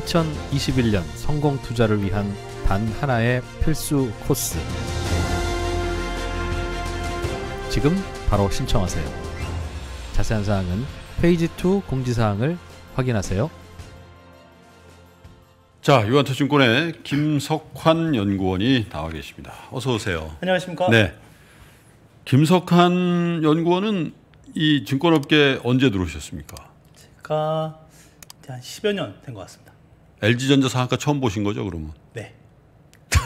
2021년 성공 투자를 위한 단 하나의 필수 코스. 지금 바로 신청하세요. 자세한 사항은 페이지 2 공지사항을 확인하세요. 자, 유한투증권의 김석환 연구원이 나와 계십니다. 어서 오세요. 안녕하십니까? 네. 김석환 연구원은 이 증권업계 언제 들어오셨습니까? 제가 한 10여 년 된 것 같습니다. LG전자 상한가 처음 보신 거죠, 그러면? 네.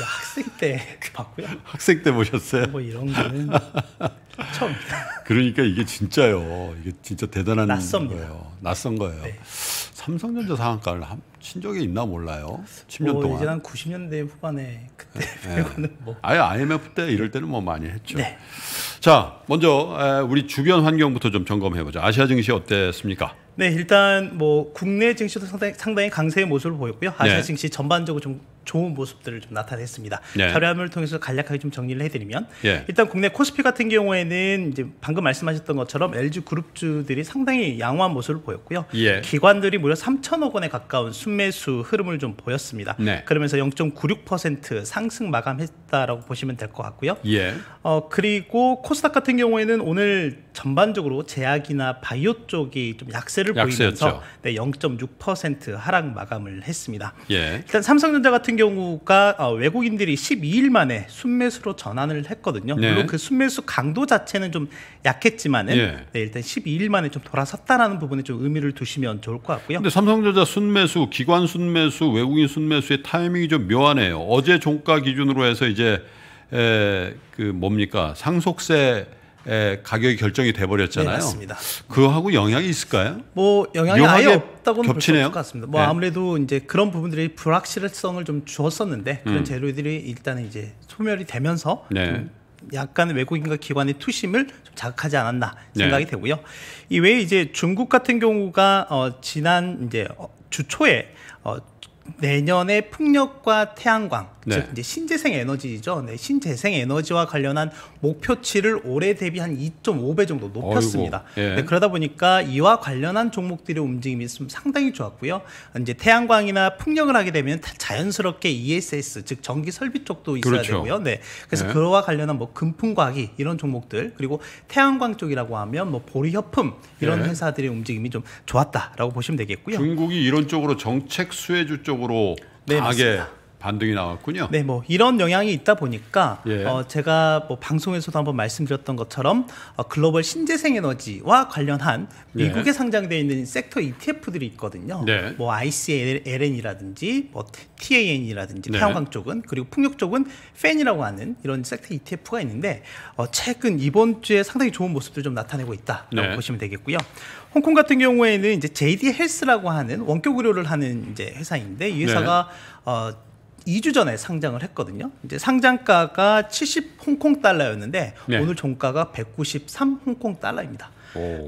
학생 때 봤고요. 학생 때 보셨어요? 뭐 이런 거는 처음. 그러니까 이게 진짜요. 이게 진짜 대단한 낯섭 거예요. 낯선 거예요. 네. 삼성전자 상한가를 한, 친 적이 있나 몰라요. 10년 어, 뭐 동안. 이제 한 90년대 후반에 그때 네. 뭐. 아예 IMF 때 이럴 때는 뭐 많이 했죠. 네. 자, 먼저 우리 주변 환경부터 좀 점검해 보자. 아시아 증시 어땠습니까? 네, 일단 뭐 국내 증시도 상당히, 상당히 강세의 모습을 보였고요. 아시아 네. 증시 전반적으로 좀 좋은 모습들을 좀 나타냈습니다. 네. 자료함을 통해서 간략하게 좀 정리를 해드리면 네. 일단 국내 코스피 같은 경우에는 이제 방금 말씀하셨던 것처럼 LG 그룹주들이 상당히 양호한 모습을 보였고요. 예. 기관들이 무려 3천억 원에 가까운 순매수 흐름을 좀 보였습니다. 네. 그러면서 0.96% 상승 마감했다라고 보시면 될 것 같고요. 예. 어, 그리고 코스닥 같은 경우에는 오늘 전반적으로 제약이나 바이오 쪽이 좀 약세를 보이면서 네, 0.6% 하락 마감을 했습니다. 예. 일단 삼성전자 같은 경우가 어, 외국인들이 12일 만에 순매수로 전환을 했거든요. 네. 물론 그 순매수 강도 자체는 좀 약했지만은 예. 네, 일단 12일 만에 좀 돌아섰다라는 부분에 좀 의미를 두시면 좋을 것 같고요. 근데 삼성전자 순매수, 기관 순매수, 외국인 순매수의 타이밍이 좀 묘하네요. 어제 종가 기준으로 해서 이제 에, 그 뭡니까 상속세 에 예, 가격이 결정이 돼 버렸잖아요. 네, 맞습니다. 그하고 영향이 있을까요? 뭐 영향이 아예 없다고는 겹치네요. 같습니다. 뭐 네. 아무래도 이제 그런 부분들이 불확실성을 좀 주었었는데 그런 음. 재료들이 일단은 이제 소멸이 되면서 네. 약간 외국인과 기관의 투심을 좀 자극하지 않았나 네. 생각이 네. 되고요. 이외에 이제 중국 같은 경우가 어 지난 이제 어, 주 초에 어 내년에 풍력과 태양광, 네. 즉 이제 신재생 에너지죠. 네, 신재생 에너지와 관련한 목표치를 올해 대비 한 2.5배 정도 높였습니다. 예. 네, 그러다 보니까 이와 관련한 종목들의 움직임이 좀 상당히 좋았고요. 이제 태양광이나 풍력을 하게 되면 자연스럽게 ESS, 즉 전기 설비 쪽도 있어야 그렇죠. 되고요. 네, 그래서 예. 그와 관련한 뭐 금품과기 이런 종목들 그리고 태양광 쪽이라고 하면 뭐 보리협품 이런 예. 회사들의 움직임이 좀 좋았다라고 보시면 되겠고요. 중국이 이런 쪽으로 정책 수혜주 쪽 공격으로 네, 강하게 맞습니다. 반등이 나왔군요. 네, 뭐 이런 영향이 있다 보니까 예. 어, 제가 뭐 방송에서도 한번 말씀드렸던 것처럼 어, 글로벌 신재생 에너지와 관련한 예. 미국에 예. 상장되어 있는 섹터 ETF들이 있거든요. 네. 뭐 ICLN이라든지 뭐 TAN이라든지 네. 태양광 쪽은 그리고 풍력 쪽은 팬이라고 하는 이런 섹터 ETF가 있는데 어, 최근 이번 주에 상당히 좋은 모습들 좀 나타내고 있다라고 네. 보시면 되겠고요. 홍콩 같은 경우에는 이제 JD 헬스라고 하는 원격 의료를 하는 이제 회사인데 이 네. 회사가 어 2주 전에 상장을 했거든요. 이제 상장가가 70 홍콩 달러였는데 네. 오늘 종가가 193 홍콩 달러입니다.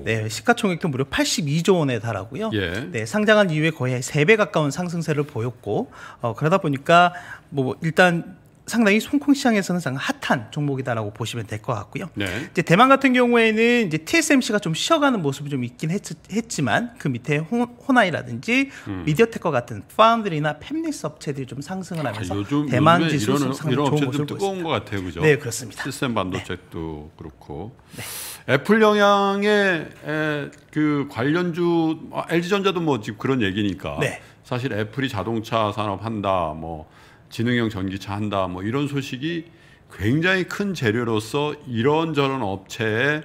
네, 시가총액도 무려 82조 원에 달하고요. 예. 네, 상장한 이후에 거의 3배 가까운 상승세를 보였고 어, 그러다 보니까 뭐 일단 상당히 송콩 시장에서는 상당 핫한 종목이다라고 보시면 될 것 같고요. 네. 이제 대만 같은 경우에는 이제 TSMC가 좀 쉬어가는 모습이 좀 있긴 했, 지만그 밑에 호, 나이라든지 음. 미디어텍과 같은 파운드리나 팹리스 업체들이 좀 상승을 아, 하면서 아, 요즘, 대만 지수 상승 이런 좋은 모습을 뜨거운 것 같아요, 그죠? 네, 그렇습니다. 시스템 반도체도 네. 그렇고 네. 애플 영향의 그 관련주 아, LG 전자도 뭐 지금 그런 얘기니까 네. 사실 애플이 자동차 산업 한다 뭐. 지능형 전기차 한다 뭐 이런 소식이 굉장히 큰 재료로서 이런저런 업체에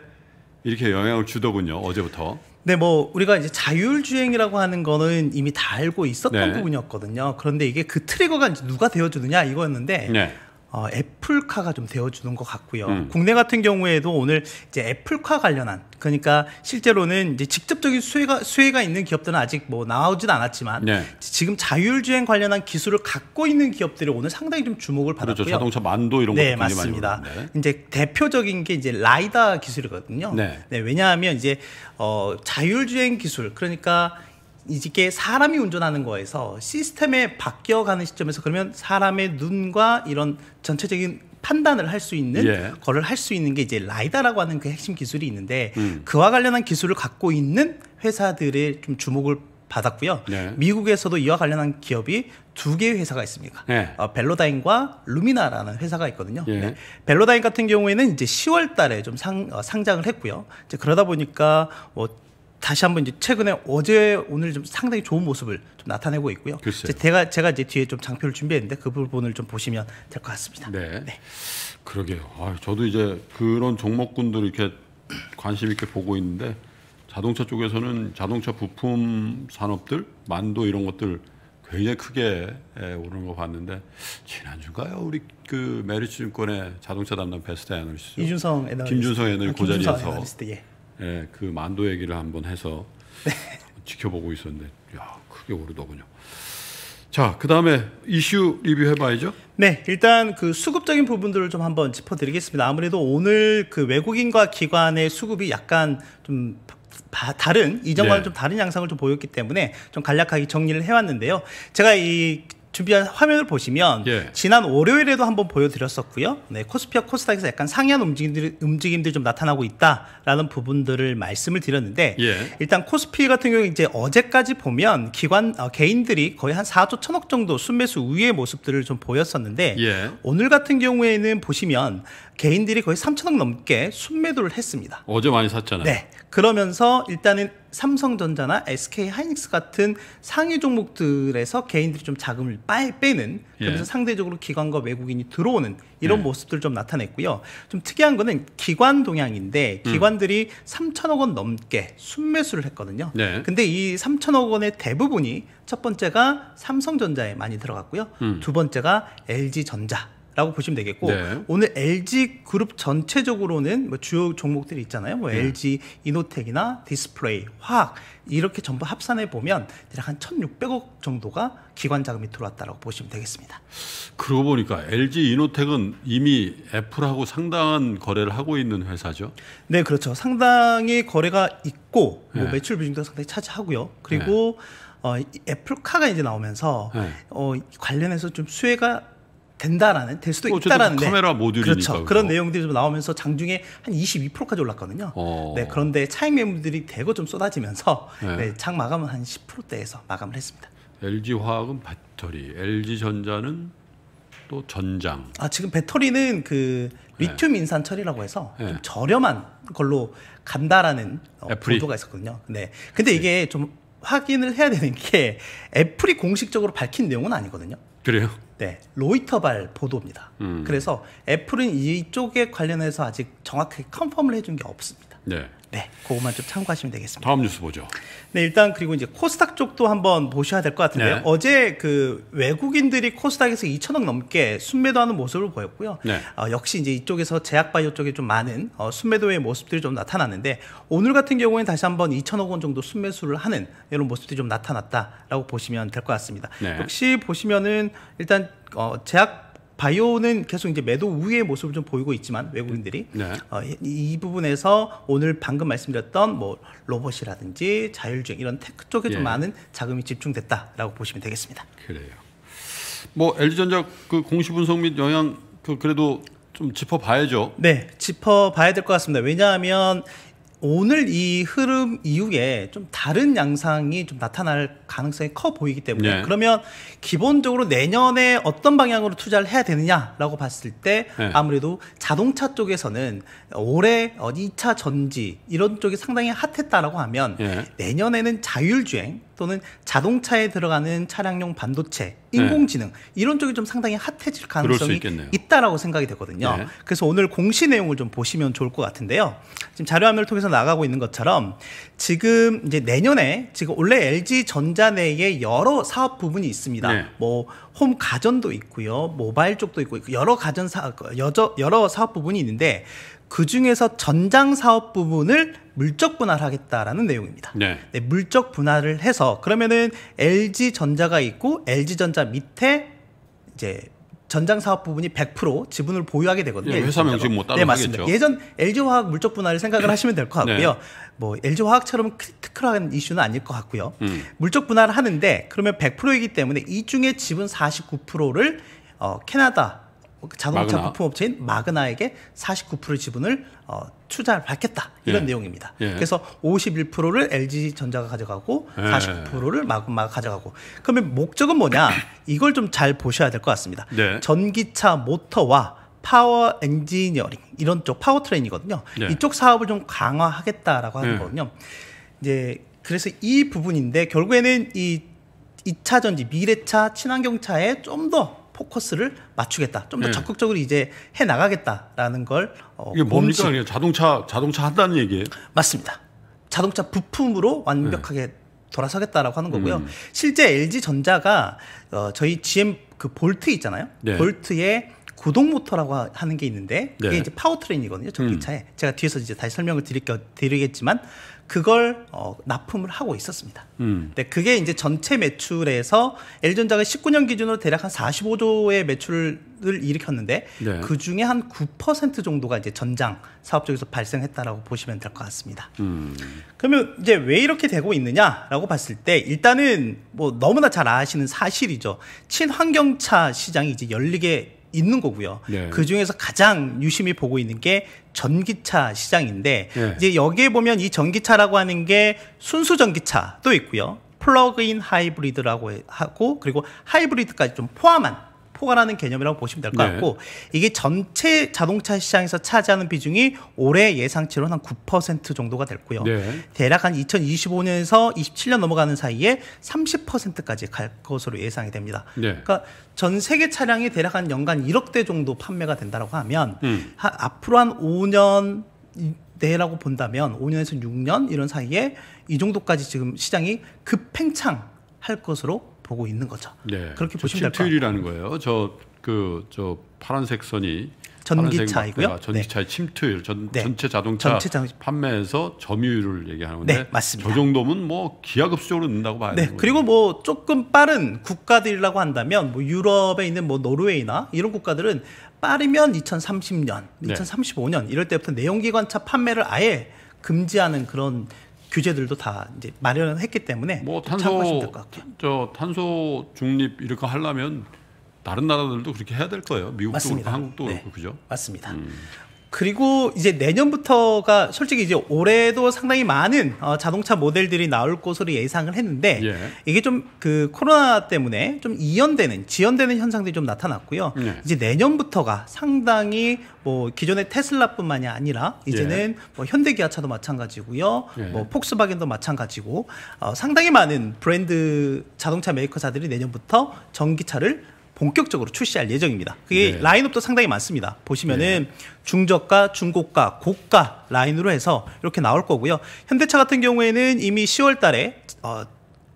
이렇게 영향을 주더군요 어제부터. 네, 뭐 우리가 이제 자율주행이라고 하는 거는 이미 다 알고 있었던 네. 부분이었거든요. 그런데 이게 그 트리거가 누가 되어주느냐 이거였는데 네. 어, 애플카가 좀 되어주는 것 같고요. 음. 국내 같은 경우에도 오늘 이제 애플카 관련한 그러니까 실제로는 이제 직접적인 수혜가 수혜가 있는 기업들은 아직 뭐 나오진 않았지만 네. 지금 자율주행 관련한 기술을 갖고 있는 기업들이 오늘 상당히 좀 주목을 그렇죠. 받았고요. 그렇죠. 자동차 만도 이런 것도 네, 맞습니다. 이제 대표적인 게 이제 라이다 기술이거든요. 네. 네, 왜냐하면 이제 어, 자율주행 기술 그러니까 이게 사람이 운전하는 거에서 시스템에 바뀌어가는 시점에서 그러면 사람의 눈과 이런 전체적인 판단을 할 수 있는 예. 거를 할 수 있는 게 이제 라이다라고 하는 그 핵심 기술이 있는데 음. 그와 관련한 기술을 갖고 있는 회사들의 좀 주목을 받았고요. 네. 미국에서도 이와 관련한 기업이 두 개의 회사가 있습니다. 네. 어, 벨로다인과 루미나라는 회사가 있거든요. 예. 네. 벨로다인 같은 경우에는 이제 10월 달에 좀 상, 어, 상장을 했고요. 이제 그러다 보니까 뭐 다시 한번 이제 최근에 어제 오늘 좀 상당히 좋은 모습을 좀 나타내고 있고요. 글쎄요. 제가 제가 이제 뒤에 좀 장표를 준비했는데 그 부분을 좀 보시면 될 것 같습니다. 네. 네. 그러게요. 아, 저도 이제 그런 종목군들 이렇게 관심 있게 보고 있는데 자동차 쪽에서는 자동차 부품 산업들, 만도 이런 것들 굉장히 크게 예, 오르는 거 봤는데 지난주가요 우리 그 메리츠 증권의 자동차 담당 베스트 애널리스트 이준성 애널리스트 김준성 애널리스트 아, 그 자리에서 애널리스트, 예. 예, 그 만도 얘기를 한번 해서 네. 지켜보고 있었는데 야 크게 오르더군요. 자, 그 다음에 이슈 리뷰해봐야죠. 네, 일단 그 수급적인 부분들을 좀 한번 짚어드리겠습니다. 아무래도 오늘 그 외국인과 기관의 수급이 약간 좀 다른 이전과는 네. 좀 다른 양상을 좀 보였기 때문에 좀 간략하게 정리를 해왔는데요. 제가 이 준비한 화면을 보시면 예. 지난 월요일에도 한번 보여드렸었고요. 네, 코스피와 코스닥에서 약간 상이한 움직임들이, 움직임들이 좀 나타나고 있다라는 부분들을 말씀을 드렸는데 예. 일단 코스피 같은 경우 이제 어제까지 보면 기관 어, 개인들이 거의 한 4조 천억 정도 순매수 우위의 모습들을 좀 보였었는데 예. 오늘 같은 경우에는 보시면 개인들이 거의 3천억 넘게 순매도를 했습니다. 어제 많이 샀잖아요. 네. 그러면서 일단은 삼성전자나 SK 하이닉스 같은 상위 종목들에서 개인들이 좀 자금을 빼는 그래서 예. 상대적으로 기관과 외국인이 들어오는 이런 예. 모습들 좀 나타냈고요. 좀 특이한 거는 기관 동향인데 음. 기관들이 음. 3천억 원 넘게 순매수를 했거든요. 네. 근데 이 3천억 원의 대부분이 첫 번째가 삼성전자에 많이 들어갔고요. 음. 두 번째가 LG전자 라고 보시면 되겠고 네. 오늘 LG 그룹 전체적으로는 뭐 주요 종목들이 있잖아요. 뭐 네. 예. LG 이노텍이나 디스플레이, 화학 이렇게 전부 합산해 보면 대략 한 1,600억 정도가 기관 자금이 들어왔다라고 보시면 되겠습니다. 그러고 보니까 LG 이노텍은 이미 애플하고 상당한 거래를 하고 있는 회사죠. 네, 그렇죠. 상당히 거래가 있고 네. 뭐 예. 매출 비중도 상당히 차지하고요. 그리고 예. 어, 애플카가 이제 나오면서 어, 관련해서 좀 수혜가 된다라는 될 수도 어, 있다라는 카메라 모듈이니까 그렇죠. 그런 내용들이 좀 나오면서 장중에 한 22%까지 올랐거든요. 어. 네, 그런데 차익 매물들이 대거 좀 쏟아지면서 네. 네, 장 마감은 한 10%대에서 마감을 했습니다. LG 화학은 배터리, LG 전자는 또 전장. 아 지금 배터리는 그 네. 리튬 인산 처리라고 해서 네. 좀 저렴한 걸로 간다라는 어, 보도가 있었거든요. 네, 근데 이게 좀 확인을 해야 되는 게 애플이 공식적으로 밝힌 내용은 아니거든요. 그래요? 네, 로이터발 보도입니다. 음. 그래서 애플은 이쪽에 관련해서 아직 정확하게 컨펌을 해 준 게 없습니다. 네. 네, 그것만 좀 참고하시면 되겠습니다. 다음 뉴스 보죠. 네, 일단 그리고 이제 코스닥 쪽도 한번 보셔야 될 것 같은데요. 네. 어제 그 외국인들이 코스닥에서 2천억 넘게 순매도하는 모습을 보였고요. 네. 어, 역시 이제 이쪽에서 제약바이오 쪽에 좀 많은 어, 순매도의 모습들이 좀 나타났는데 오늘 같은 경우에는 다시 한번 2천억 원 정도 순매수를 하는 이런 모습들이 좀 나타났다라고 보시면 될 것 같습니다. 네. 역시 보시면은 일단 어, 제약 바이오는 계속 이제 매도 우위의 모습을 좀 보이고 있지만 외국인들이 네. 어, 이, 부분에서 오늘 방금 말씀드렸던 뭐 로봇이라든지 자율주행 이런 테크 쪽에 예. 좀 많은 자금이 집중됐다라고 보시면 되겠습니다. 그래요. 뭐 LG전자 그 공시 분석 및 영향 그 그래도 좀 짚어봐야죠. 네, 짚어봐야 될 것 같습니다. 왜냐하면 오늘 이 흐름 이후에 좀 다른 양상이 좀 나타날 가능성이 커 보이기 때문에 네. 그러면 기본적으로 내년에 어떤 방향으로 투자를 해야 되느냐라고 봤을 때 네. 아무래도 자동차 쪽에서는 올해 2차 어, 전지 이런 쪽이 상당히 핫했다라고 하면 네. 내년에는 자율주행 또는 자동차에 들어가는 차량용 반도체, 네. 인공지능 네. 이런 쪽이 좀 상당히 핫해질 가능성이 있다라고 생각이 되거든요. 네. 그래서 오늘 공시 내용을 좀 보시면 좋을 것 같은데요. 지금 자료화면을 통해서 나가고 있는 것처럼 지금 이제 내년에 지금 원래 LG 전자 내에 여러 사업 부분이 있습니다. 네. 뭐홈 가전도 있고요. 모바일 쪽도 있고 여러 가전 사 그 여저, 여러 사업 부분이 있는데 그 중에서 전장 사업 부분을 물적 분할하겠다라는 내용입니다. 네. 네, 물적 분할을 해서 그러면은 LG 전자가 있고 LG 전자 밑에 이제 전장 사업 부분이 100% 지분을 보유하게 되거든요. 예, 회사 명칭 뭐 따로 네, 맞습니다. 하겠죠. 예전 LG화학 물적 분할을 생각을 하시면 될 것 같고요. 네. 뭐 LG화학처럼 크리티컬한 이슈는 아닐 것 같고요. 음. 물적 분할을 하는데 그러면 100%이기 때문에 이 중에 지분 49%를 어, 캐나다 자동차 마그나. 부품업체인 마그나에게 49% 지분을 어, 투자를 밝혔다 이런 예. 내용입니다. 예. 그래서 51%를 LG 전자가 가져가고 예. 49%를 마그마가 가져가고 그러면 목적은 뭐냐 이걸 좀 잘 보셔야 될 것 같습니다. 네. 전기차 모터와 파워 엔지니어링 이런 쪽 파워 트레인이거든요. 네. 이쪽 사업을 좀 강화하겠다라고 하는 예. 거거든요. 이제 그래서 이 부분인데 결국에는 이 2차 전지 미래차 친환경차에 좀더 포커스를 맞추겠다. 좀더 네. 예. 적극적으로 이제 해 나가겠다라는 걸 어, 이게 뭡니까? 공식. 자동차 자동차 한다는 얘기예요? 맞습니다. 자동차 부품으로 예. 완벽하게 네. 돌아서겠다라고 하는 거고요. 음. 실제 LG 전자가 어, 저희 GM 그 볼트 있잖아요. 네. 볼트에 구동 모터라고 하는 게 있는데 이게 네. 이제 파워트레인이거든요. 전기차에 음. 제가 뒤에서 이제 다시 설명을 드릴게 드리겠지만 그걸 어, 납품을 하고 있었습니다. 음. 근데 그게 이제 전체 매출에서 엘전자가 19년 기준으로 대략 한 45조의 매출을 일으켰는데 네. 그 중에 한 9% 정도가 이제 전장 사업 쪽에서 발생했다라고 보시면 될 것 같습니다. 음. 그러면 이제 왜 이렇게 되고 있느냐라고 봤을 때 일단은 뭐 너무나 잘 아시는 사실이죠. 친환경차 시장이 이제 열리게 있는 거고요. 네. 그 중에서 가장 유심히 보고 있는 게 전기차 시장인데 네. 이제 여기에 보면 이 전기차라고 하는 게 순수 전기차도 있고요. 플러그인 하이브리드라고 하고 그리고 하이브리드까지 좀 포함한 포괄하는 개념이라고 보시면 될것 네. 같고 이게 전체 자동차 시장에서 차지하는 비중이 올해 예상치로는 한9% 정도가 됐고요. 네. 대략 한 2025년에서 27년 넘어가는 사이에 30%까지 갈 것으로 예상이 됩니다. 네. 그러니까 전 세계 차량이 대략 한 연간 1억 대 정도 판매가 된다라고 하면 음. 한 앞으로 한 5년 내라고 본다면 5년에서 6년 이런 사이에 이 정도까지 지금 시장이 급팽창 할 것으로 보고 있는 거죠. 네. 그렇게 보시면 될것 침투율이라는 거예요. 저 그저 그, 파란색 선이 전기차이고요. 전기차 뭐, 아, 네. 침투율, 전, 네. 전체 자동차 전체 장... 판매에서 점유율을 얘기하는데 네, 맞습니다. 저 정도면 뭐 기하급수적으로 는다고 봐야 네, 그리고 뭐 조금 빠른 국가들이라고 한다면 뭐 유럽에 있는 뭐 노르웨이나 이런 국가들은 빠르면 2030년, 2035년 이럴 때부터 내연기관차 판매를 아예 금지하는 그런 규제들도 다 이제 마련을 했기 때문에 뭐 탄소 저 탄소 중립 이렇게 하려면 다른 나라들도 그렇게 해야 될 거예요. 미국도 맞습니다. 그렇고 한국도 네. 그렇고 그죠? 맞습니다. 음. 그리고 이제 내년부터가 솔직히 이제 올해도 상당히 많은 어, 자동차 모델들이 나올 것으로 예상을 했는데 예. 이게 좀 그 코로나 때문에 좀 이연되는 지연되는 현상들이 좀 나타났고요. 예. 이제 내년부터가 상당히 뭐 기존의 테슬라뿐만이 아니라 이제는 예. 뭐 현대기아차도 마찬가지고요. 예. 뭐 폭스바겐도 마찬가지고 어, 상당히 많은 브랜드 자동차 메이커사들이 내년부터 전기차를 본격적으로 출시할 예정입니다. 그게 네. 라인업도 상당히 많습니다. 보시면은 네. 중저가, 중고가, 고가 라인으로 해서 이렇게 나올 거고요. 현대차 같은 경우에는 이미 10월 달에 어,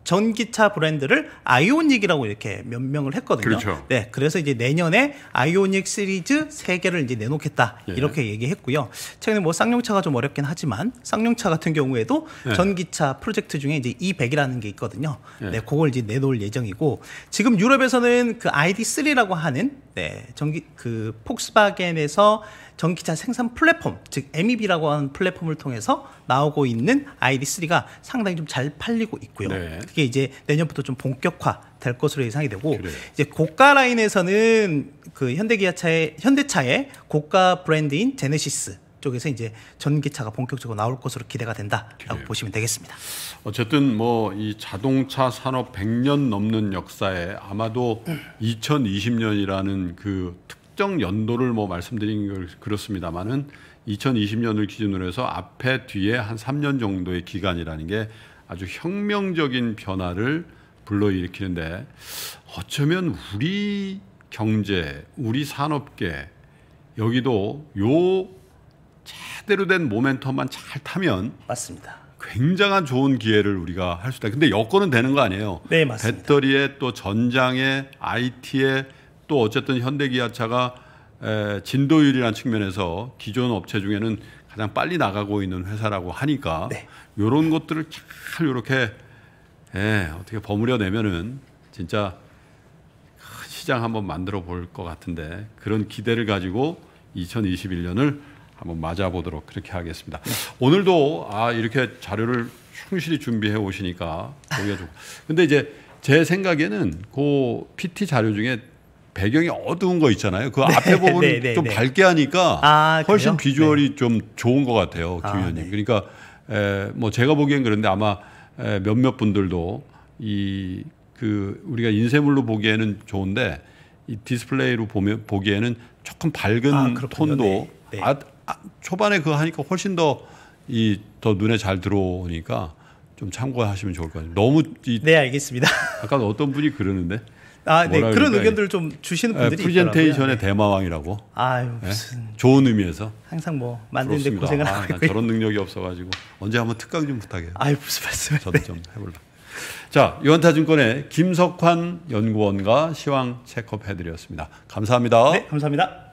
전기차 브랜드를 아이오닉이라고 이렇게 명명을 했거든요. 그렇죠. 네, 그래서 이제 내년에 아이오닉 시리즈 3 개를 이제 내놓겠다 예. 이렇게 얘기했고요. 최근에 뭐 쌍용차가 좀 어렵긴 하지만 쌍용차 같은 경우에도 예. 전기차 프로젝트 중에 이제 E100이라는 게 있거든요. 예. 네, 그걸 이제 내놓을 예정이고 지금 유럽에서는 그 ID3라고 하는 네 전기 그 폭스바겐에서 전기차 생산 플랫폼, 즉 MEB라고 하는 플랫폼을 통해서 나오고 있는 ID3가 상당히 좀 잘 팔리고 있고요. 네. 그게 이제 내년부터 좀 본격화 될 것으로 예상이 되고 그래요. 이제 고가 라인에서는 그 현대기아차의 현대차의 고가 브랜드인 제네시스 쪽에서 이제 전기차가 본격적으로 나올 것으로 기대가 된다라고 그래요. 보시면 되겠습니다. 어쨌든 뭐 이 자동차 산업 100년 넘는 역사에 아마도 2020년이라는 음. 그특 특정 연도를 뭐 말씀드린 걸 그렇습니다만은 2020년을 기준으로 해서 앞에 뒤에 한 3년 정도의 기간이라는 게 아주 혁명적인 변화를 불러일으키는데 어쩌면 우리 경제, 우리 산업계 여기도 요 제대로 된 모멘텀만 잘 타면 맞습니다. 굉장한 좋은 기회를 우리가 할 수 있다. 근데 여건은 되는 거 아니에요? 네, 맞습니다. 배터리에 또 전장에 IT에 또 어쨌든 현대기아차가 진도율이라는 측면에서 기존 업체 중에는 가장 빨리 나가고 있는 회사라고 하니까 네. 이런 것들을 잘 이렇게 예, 어떻게 버무려내면은 진짜 시장 한번 만들어 볼 것 같은데 그런 기대를 가지고 2021년을 한번 맞아보도록 그렇게 하겠습니다. 오늘도 아 이렇게 자료를 충실히 준비해 오시니까 보기가 좋고 근데 이제 제 생각에는 그 PT 자료 중에 배경이 어두운 거 있잖아요. 그 네, 앞에 부분 네, 네, 좀 네. 밝게 하니까 아, 훨씬 비주얼이 네. 좀 좋은 것 같아요, 아, 김 의원님. 아, 네. 그러니까 에, 뭐 제가 보기엔 그런데 아마 에, 몇몇 분들도 이 그 우리가 인쇄물로 보기에는 좋은데 이 디스플레이로 보면 보기에는 조금 밝은 아, 톤도 아, 아, 초반에 그거 하니까 훨씬 더 이 더 눈에 잘 들어오니까 좀 참고하시면 좋을 것 같아요. 너무 이, 네 알겠습니다. 아까 어떤 분이 그러는데 아, 네. 그런 그러니까 의견들을 좀 주시는 아, 분들이 프리젠테이션의 네. 대마왕이라고. 아유, 네. 무슨 네? 좋은 의미에서. 항상 뭐 만드는데 그니다 고생을 아, 하고. 저런 능력이 없어 가지고 언제 한번 특강 좀 부탁해요. 아유, 무슨 말씀 저도 좀 해볼라. 자, 유한타증권의 김석환 연구원과 시황 체크업 해드렸습니다. 감사합니다. 네, 감사합니다.